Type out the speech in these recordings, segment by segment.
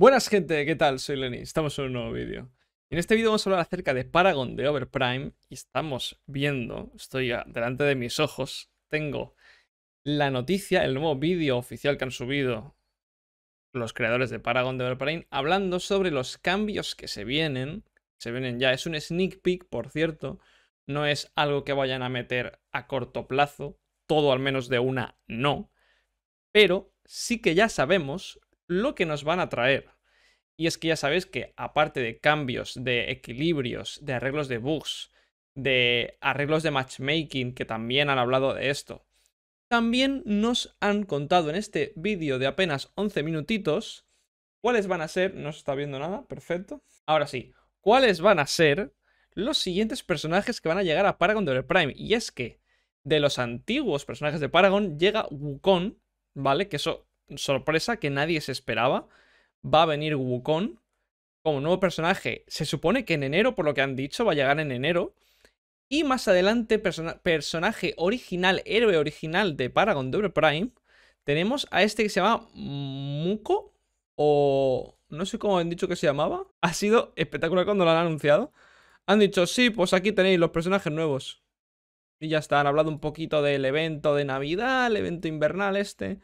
Buenas gente, ¿qué tal? Soy Lenny, estamos en un nuevo vídeo. En este vídeo vamos a hablar acerca de Paragon de Overprime y estamos viendo, estoy delante de mis ojos, tengo la noticia, el nuevo vídeo oficial que han subido los creadores de Paragon de Overprime hablando sobre los cambios que se vienen, se vienen ya, es un sneak peek por cierto, no es algo que vayan a meter a corto plazo, todo al menos de una no, pero sí que ya sabemos lo que nos van a traer. Y es que ya sabéis que aparte de cambios, de equilibrios, de arreglos de bugs, de arreglos de matchmaking, que también han hablado de esto, también nos han contado en este vídeo de apenas 11 minutitos cuáles van a ser, no se está viendo nada, perfecto. Ahora sí, cuáles van a ser los siguientes personajes que van a llegar a Paragon de Prime. Y es que de los antiguos personajes de Paragon llega Wukong, ¿vale? Que eso sorpresa que nadie se esperaba. Va a venir Wukong como nuevo personaje. Se supone que en enero, por lo que han dicho, va a llegar en enero. Y más adelante, personaje original, héroe original de Paragon Double Prime, tenemos a este que se llama Muko o no sé cómo han dicho que se llamaba. Ha sido espectacular cuando lo han anunciado. Han dicho, sí, pues aquí tenéis los personajes nuevos. Y ya está, han hablado un poquito del evento de Navidad, el evento invernal este.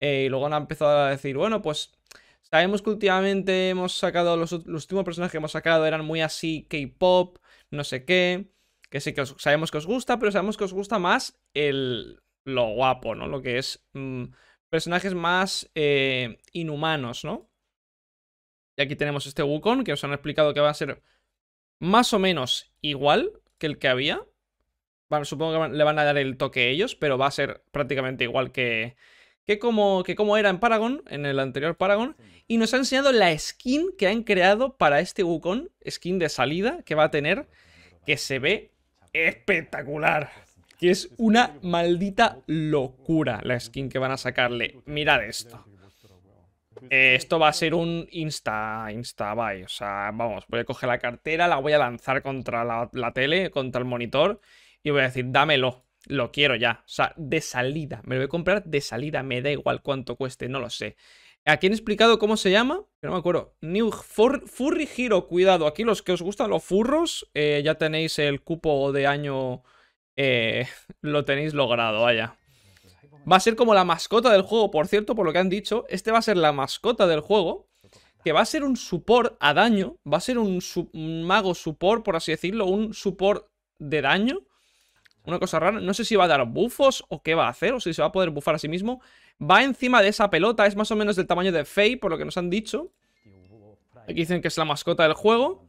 Eh, y luego han empezado a decir, bueno, pues sabemos que últimamente hemos sacado, los, últimos personajes que hemos sacado eran muy así, K-pop, no sé qué. Que sí que sabemos que os gusta, pero sabemos que os gusta más el, lo guapo, ¿no? Lo que es mm, personajes más eh, inhumanos, ¿no? Y aquí tenemos este Wukong, que os han explicado que va a ser más o menos igual que el que había. Bueno, supongo que le van a dar el toque a ellos, pero va a ser prácticamente igual que, que como, que era en Paragon, en el anterior Paragon, y nos ha enseñado la skin que han creado para este Wukong, skin de salida que va a tener, que se ve espectacular, que es una maldita locura la skin que van a sacarle. Mirad esto. esto va a ser un insta, insta O sea, vamos, voy a coger la cartera, la voy a lanzar contra la, la tele, contra el monitor y voy a decir, dámelo lo quiero ya. O sea, de salida. Me lo voy a comprar de salida. Me da igual cuánto cueste, no lo sé. Aquí han explicado cómo se llama, no me acuerdo. New Furry Hero, cuidado. Aquí los que os gustan los furros, eh, ya tenéis el cupo de año. Eh, lo tenéis logrado, vaya. Va a ser como la mascota del juego, por cierto, por lo que han dicho. Este va a ser la mascota del juego. Que va a ser un support a daño. Va a ser un, un mago support, por así decirlo. Un support de daño una cosa rara, no sé si va a dar bufos o qué va a hacer, o si se va a poder bufar a sí mismo. Va encima de esa pelota, es más o menos del tamaño de Faye, por lo que nos han dicho. Aquí dicen que es la mascota del juego.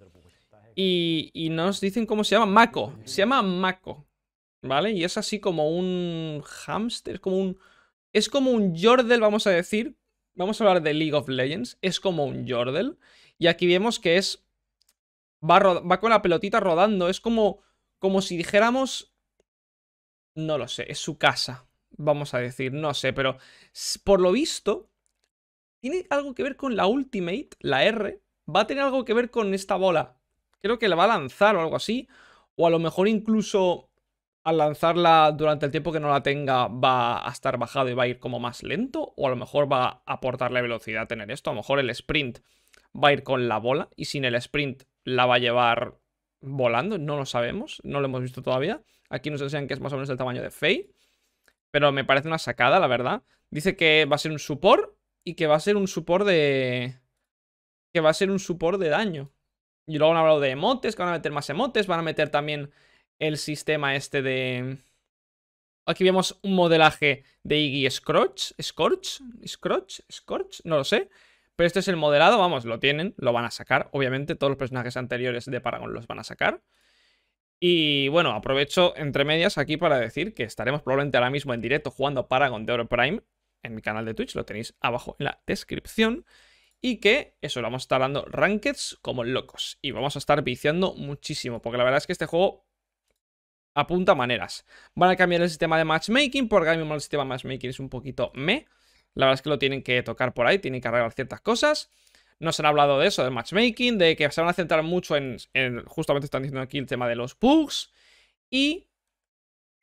Y, nos dicen cómo se llama, Mako. Se llama Mako, ¿vale? Y es así como un hamster, es como un... Es como un Jordel, vamos a decir. Vamos a hablar de League of Legends. Es como un Jordel. Y aquí vemos que es... Va, va con la pelotita rodando. Es como, como si dijéramos no lo sé, es su casa, vamos a decir, no sé, pero por lo visto, tiene algo que ver con la Ultimate, la R, va a tener algo que ver con esta bola. Creo que la va a lanzar o algo así, o a lo mejor incluso al lanzarla durante el tiempo que no la tenga va a estar bajado y va a ir como más lento, o a lo mejor va a aportarle velocidad a tener esto, a lo mejor el sprint va a ir con la bola y sin el sprint la va a llevar volando, no lo sabemos, no lo hemos visto todavía. Aquí nos enseñan que es más o menos el tamaño de Faye, pero me parece una sacada, la verdad. Dice que va a ser un support y que va a ser un support de... que va a ser un support de daño. Y luego han hablado de emotes, que van a meter más emotes, van a meter también el sistema este de... Aquí vemos un modelaje de Iggy Scrooge, Scorch, Scorch, Scorch, no lo sé. Pero este es el modelado, vamos, lo tienen, lo van a sacar. Obviamente, todos los personajes anteriores de Paragon los van a sacar. Y bueno, aprovecho entre medias aquí para decir que estaremos probablemente ahora mismo en directo jugando Paragon de Oro Prime en mi canal de Twitch, lo tenéis abajo en la descripción. Y que eso, lo vamos a estar dando rankeds como locos. Y vamos a estar viciando muchísimo, porque la verdad es que este juego apunta maneras. Van a cambiar el sistema de matchmaking, porque ahora mismo el sistema de matchmaking es un poquito me. La verdad es que lo tienen que tocar por ahí, tienen que arreglar ciertas cosas. Nos han hablado de eso, de matchmaking, de que se van a centrar mucho en, justamente están diciendo aquí el tema de los bugs. Y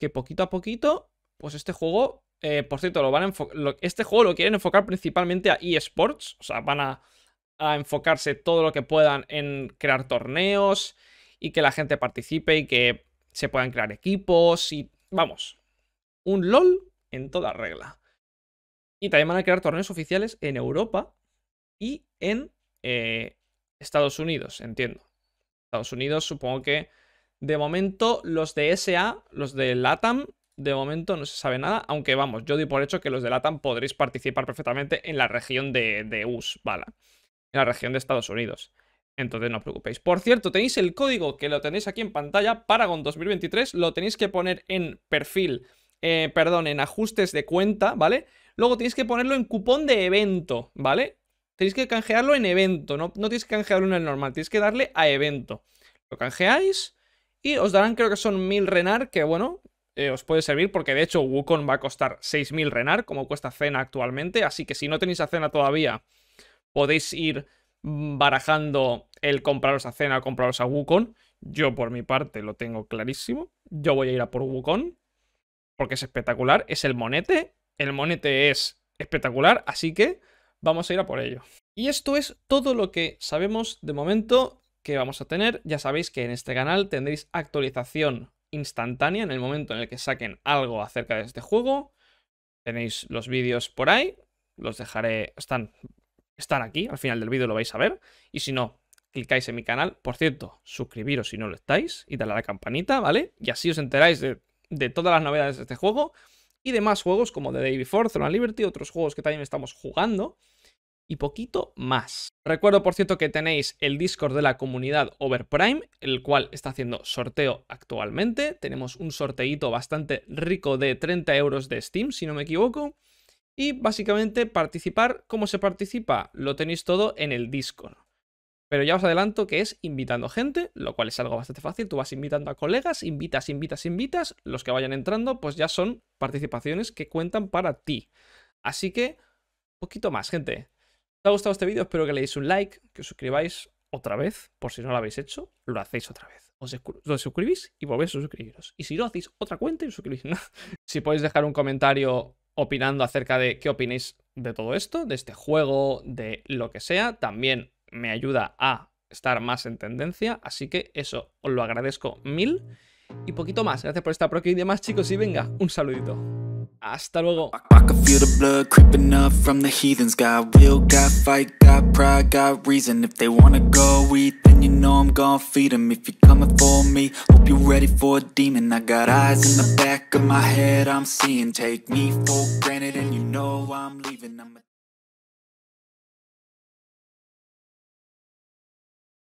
que poquito a poquito, pues este juego, eh, por cierto, lo van este juego lo quieren enfocar principalmente a eSports, o sea, van a, a, enfocarse todo lo que puedan en crear torneos y que la gente participe y que se puedan crear equipos y vamos, un LOL en toda regla. Y también van a crear torneos oficiales en Europa y en eh, Estados Unidos, entiendo. Estados Unidos, supongo que de momento los de SA, los de LATAM, de momento no se sabe nada, aunque vamos, yo doy por hecho que los de LATAM podréis participar perfectamente en la región de, US, ¿vale? En la región de Estados Unidos. Entonces no os preocupéis. Por cierto, tenéis el código que lo tenéis aquí en pantalla, Paragon 2023, lo tenéis que poner en perfil, eh, perdón, en ajustes de cuenta, ¿vale? Luego tenéis que ponerlo en cupón de evento, ¿vale? Tenéis que canjearlo en evento, no, no tienes que canjearlo en el normal, tienes que darle a evento. Lo canjeáis y os darán creo que son 1000 renar, que bueno, eh, os puede servir porque de hecho Wukong va a costar 6000 renar, como cuesta Cena actualmente, así que si no tenéis a Cena todavía, podéis ir barajando el compraros a Cena o compraros a Wukong. Yo por mi parte lo tengo clarísimo, yo voy a ir a por Wukong, porque es espectacular, es el monete el monete es espectacular, así que vamos a ir a por ello. Y esto es todo lo que sabemos de momento que vamos a tener. Ya sabéis que en este canal tendréis actualización instantánea en el momento en el que saquen algo acerca de este juego. Tenéis los vídeos por ahí, los dejaré, están, están aquí, al final del vídeo lo vais a ver. Y si no, clicáis en mi canal. Por cierto, suscribiros si no lo estáis y darle a la campanita, ¿vale? Y así os enteráis de, de todas las novedades de este juego y demás juegos como The Day Before, Throne Liberty, otros juegos que también estamos jugando y poquito más. Recuerdo, por cierto, que tenéis el Discord de la comunidad Overprime, el cual está haciendo sorteo actualmente. Tenemos un sorteito bastante rico de 30 euros de Steam, si no me equivoco. Y básicamente participar, ¿cómo se participa? Lo tenéis todo en el Discord. Pero ya os adelanto que es invitando gente, lo cual es algo bastante fácil. Tú vas invitando a colegas, invitas, invitas, invitas. Los que vayan entrando, pues ya son participaciones que cuentan para ti. Así que, poquito más, gente. Si os ha gustado este vídeo, espero que le deis un like, que os suscribáis otra vez, por si no lo habéis hecho, lo hacéis otra vez. Os, suscribís y volvéis a suscribiros. Y si no, hacéis otra cuenta y os suscribís. si podéis dejar un comentario opinando acerca de qué opináis de todo esto, de este juego, de lo que sea, también me ayuda a estar más en tendencia. Así que eso, os lo agradezco mil y poquito más. Gracias por estar pro aquí y chicos. Y venga, un saludito. Hasta luego.